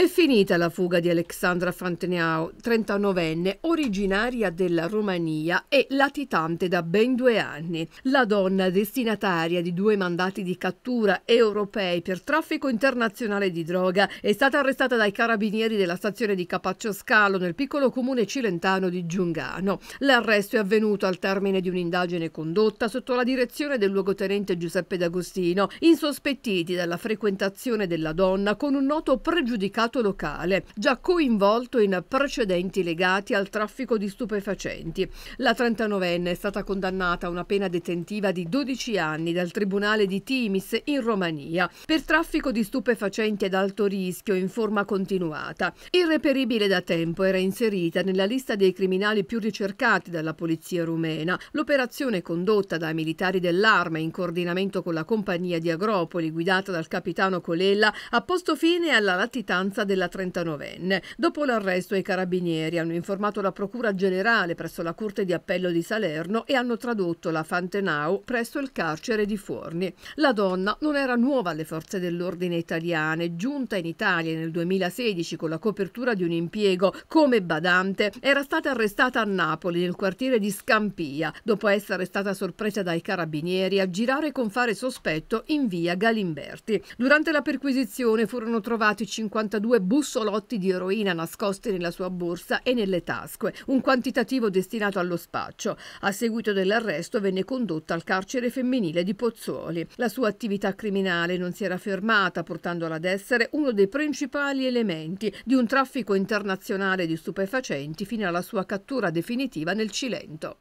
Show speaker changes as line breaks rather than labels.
a finita la fuga di Alexandra Fanteneau, 39enne, originaria della Romania e latitante da ben due anni. La donna destinataria di due mandati di cattura europei per traffico internazionale di droga è stata arrestata dai carabinieri della stazione di Capaccio Scalo nel piccolo comune cilentano di Giungano. L'arresto è avvenuto al termine di un'indagine condotta sotto la direzione del luogotenente Giuseppe D'Agostino, insospettiti dalla frequentazione della donna con un noto pregiudicato mercato locale, già coinvolto in precedenti legati al traffico di stupefacenti. La 39enne è stata condannata a una pena detentiva di 12 anni dal Tribunale di Timis in Romania per traffico di stupefacenti ad alto rischio in forma continuata. Irreperibile da tempo era inserita nella lista dei criminali più ricercati dalla polizia rumena. L'operazione condotta dai militari dell'arma in coordinamento con la compagnia di Agropoli guidata dal capitano Colella ha posto fine alla latitanza della 39enne. Dopo l'arresto i carabinieri hanno informato la Procura Generale presso la Corte di Appello di Salerno e hanno tradotto la Fantenau presso il carcere di Forni. La donna non era nuova alle forze dell'ordine italiane, giunta in Italia nel 2016 con la copertura di un impiego come badante, era stata arrestata a Napoli nel quartiere di Scampia, dopo essere stata sorpresa dai carabinieri a girare con fare sospetto in via Galimberti. Durante la perquisizione furono trovati 52 bussolotti di eroina nascosti nella sua borsa e nelle tasche, un quantitativo destinato allo spaccio. A seguito dell'arresto venne condotta al carcere femminile di Pozzuoli. La sua attività criminale non si era fermata, portandola ad essere uno dei principali elementi di un traffico internazionale di stupefacenti fino alla sua cattura definitiva nel Cilento.